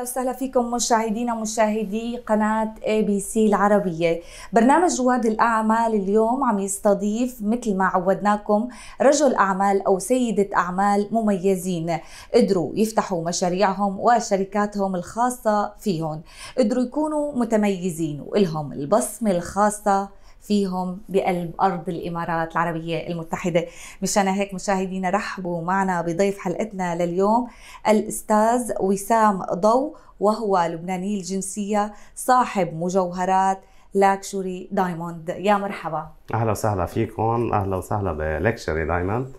اهلا وسهلا فيكم مشاهدينا ومشاهدي قناه اي بي سي العربيه برنامج رواد الاعمال اليوم عم يستضيف مثل ما عودناكم رجل اعمال او سيده اعمال مميزين قدروا يفتحوا مشاريعهم وشركاتهم الخاصه فيهم قدروا يكونوا متميزين والهم البصمه الخاصه فيهم بقلب أرض الإمارات العربية المتحدة مشان هيك مشاهدينا رحبوا معنا بضيف حلقتنا لليوم الأستاذ وسام ضو وهو لبناني الجنسية صاحب مجوهرات لاكشوري دايموند يا مرحبا أهلا وسهلا فيكم أهلا وسهلا بلاكشوري دايموند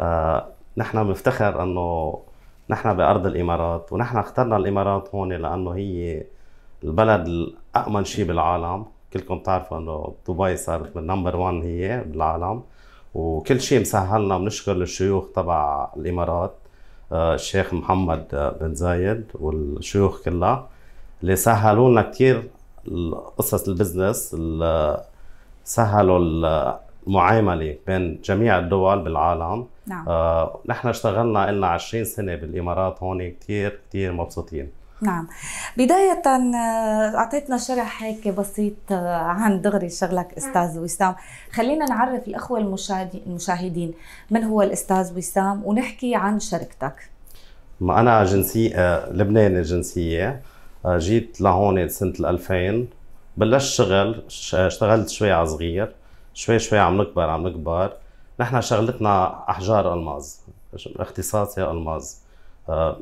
آه، نحن مفتخر أنه نحن بأرض الإمارات ونحن اخترنا الإمارات هون لأنه هي البلد الأأمن شيء بالعالم كلكم بتعرفوا انه دبي صارت من نمبر 1 هي بالعالم وكل شيء مسهلنا بنشكر الشيوخ تبع الامارات آه، الشيخ محمد بن زايد والشيوخ كلها اللي سهلوا لنا كثير قصص البزنس سهلوا المعامله بين جميع الدول بالعالم نعم آه، نحن اشتغلنا لنا 20 سنه بالامارات هون كثير كثير مبسوطين نعم بداية آه، أعطيتنا شرح هيك بسيط آه، عن دغري شغلك نعم. أستاذ وسام خلينا نعرف الأخوة المشاهدين من هو الأستاذ وسام ونحكي عن شركتك ما أنا جنسية آه، لبناني جنسية جيت لهون سنة 2000 بلشت شغل اشتغلت شوي على صغير شوي شوي عم نكبر عم نكبر نحن شغلتنا أحجار ألماز اختصاصي ألماز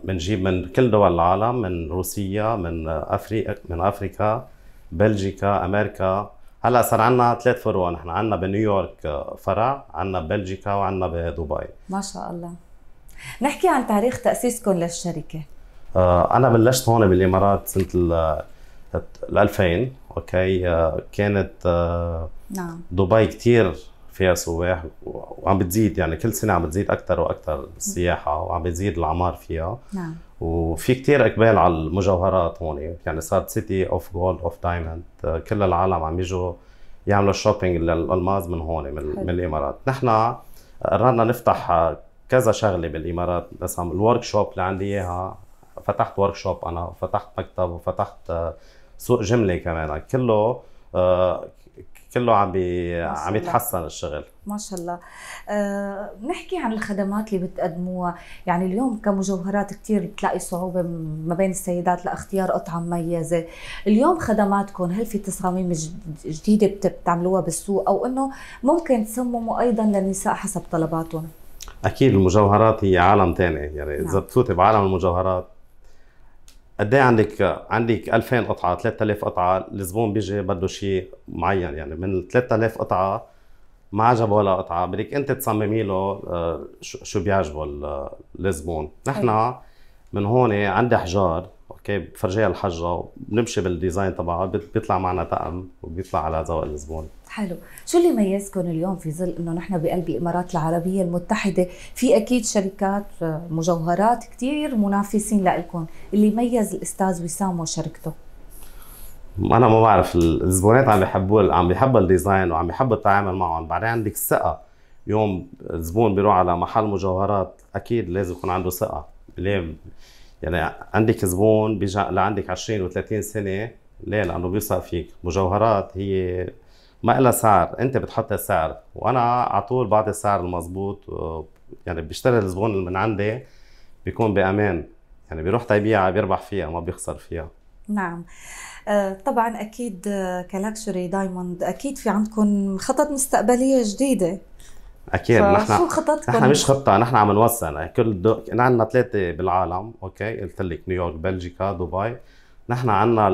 بنجيب من كل دول العالم من روسيا من افريقيا من افريكا بلجيكا امريكا هلا صار عندنا ثلاث فروع نحن عندنا بنيويورك آه، فرع عندنا ببلجيكا وعندنا بدبي ما شاء الله نحكي عن تاريخ تاسيسكم للشركه آه، انا بلشت هون بالامارات سنه ال 2000 اوكي آه، كانت نعم دبي كثير فيها سواح وعم بتزيد يعني كل سنه عم بتزيد اكثر واكثر السياحه وعم بتزيد الاعمار فيها نعم وفي كثير اقبال على المجوهرات هون يعني صارت سيتي اوف جولد اوف دايموند كل العالم عم يجوا يعملوا شوبينج للالماز من هون من, حلو. من الامارات نحن قررنا نفتح كذا شغله بالامارات مثلا الورك شوب اللي عندي اياها فتحت ورك شوب انا وفتحت مكتب وفتحت سوق جمله كمان كله آه، كله عم بي... عم يتحسن الشغل ما شاء الله أه نحكي عن الخدمات اللي بتقدموها يعني اليوم كمجوهرات كثير بتلاقي صعوبة ما بين السيدات لاختيار قطعة مميزة اليوم خدماتكم هل في تصاميم جديدة بتعملوها بالسوق أو أنه ممكن تصمموا أيضا للنساء حسب طلباتهم أكيد المجوهرات هي عالم ثاني يعني إذا نعم. بتفوتي بعالم المجوهرات قد ايه عندك عندك 2000 قطعه 3000 قطعه الزبون بيجي بده شيء معين يعني من 3000 قطعه ما عجبه ولا قطعه بدك انت تصممي له آه، شو بيعجبه الزبون آه، نحن من هون عندي حجار اوكي بفرجيها الحجه بنمشي بالديزاين تبعها بيطلع معنا طقم وبيطلع على ذوق الزبون حلو شو اللي ميزكم اليوم في ظل انه نحن بقلب الامارات العربيه المتحده في اكيد شركات آه، مجوهرات كثير منافسين لكم اللي ميز الاستاذ وسام وشركته انا ما بعرف الزبونات عم بيحبوا عم بيحبوا الديزاين وعم بيحبوا التعامل معهم بعدين عندك الثقه يوم الزبون بيروح على محل مجوهرات اكيد لازم يكون عنده ثقه ليه يعني عندك زبون بيجي لعندك 20 و30 سنه ليه؟ لانه بيوثق فيك، مجوهرات هي ما لها سعر، انت بتحط السعر، وانا على طول بعطي السعر المضبوط آه، يعني بيشتري الزبون من عندي بيكون بامان، يعني بيروح تبيعها بيربح فيها ما بيخسر فيها. نعم آه، طبعا اكيد آه، كلاكشري دايموند اكيد في عندكم خطط مستقبليه جديده اكيد نحن شو خططكم؟ نحن مش خطه نحن عم نوسع كل دو... عندنا ثلاثه بالعالم اوكي قلت لك نيويورك بلجيكا دبي نحن عندنا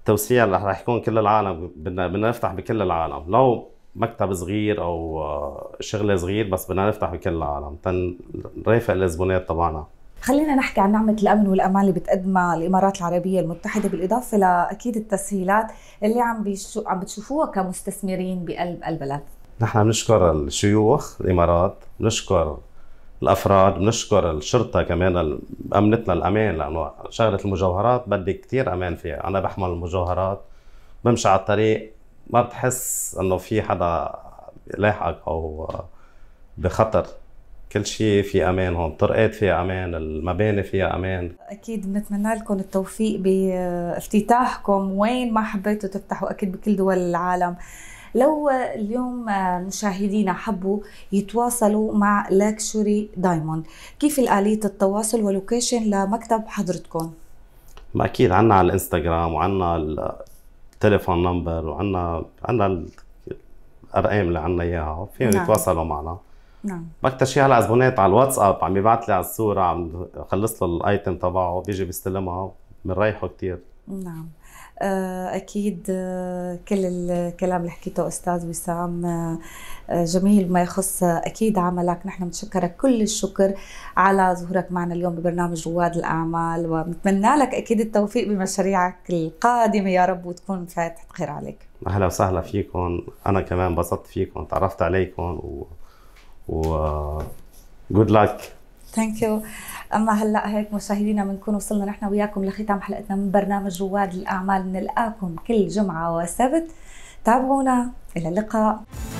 التوسيع اللي رح يكون كل العالم بدنا بدنا نفتح بكل العالم لو مكتب صغير او آه، شغله صغير بس بدنا نفتح بكل العالم تنرافق الزبونات تبعنا خلينا نحكي عن نعمة الأمن والأمان اللي بتقدمها الإمارات العربية المتحدة بالإضافة لأكيد التسهيلات اللي عم بيشو... عم بتشوفوها كمستثمرين بقلب البلد نحن بنشكر الشيوخ الامارات بنشكر الافراد بنشكر الشرطه كمان امنتنا الامان لانه شغله المجوهرات بدي كثير امان فيها انا بحمل المجوهرات بمشي على الطريق ما بتحس انه في حدا لاحقك او بخطر كل شيء في امان هون الطرقات فيها امان المباني فيها امان اكيد بنتمنى لكم التوفيق بافتتاحكم وين ما حبيتوا تفتحوا اكيد بكل دول العالم لو اليوم مشاهدينا حبوا يتواصلوا مع لاكشوري دايموند كيف الآلية التواصل ولوكيشن لمكتب حضرتكم ما اكيد عنا على الانستغرام وعنا التليفون نمبر وعنا عنا الارقام اللي عنا اياها فيهم نعم. يتواصلوا معنا نعم اكثر شيء هلا زبونات على الواتساب عم يبعت لي على الصوره عم خلص له الايتم تبعه بيجي بيستلمها بنريحه كثير نعم آه، اكيد آه، كل الكلام اللي حكيته استاذ وسام آه، جميل ما يخص اكيد عملك نحن بنشكرك كل الشكر على ظهورك معنا اليوم ببرنامج رواد الاعمال وبنتمنى لك اكيد التوفيق بمشاريعك القادمه يا رب وتكون فاتحه خير عليك اهلا وسهلا فيكم انا كمان انبسطت فيكم تعرفت عليكم و, و... جود لك ثانك يو اما هلا هيك مشاهدينا بنكون وصلنا نحن وياكم لختام حلقتنا من برنامج رواد الاعمال بنلقاكم كل جمعه وسبت تابعونا الى اللقاء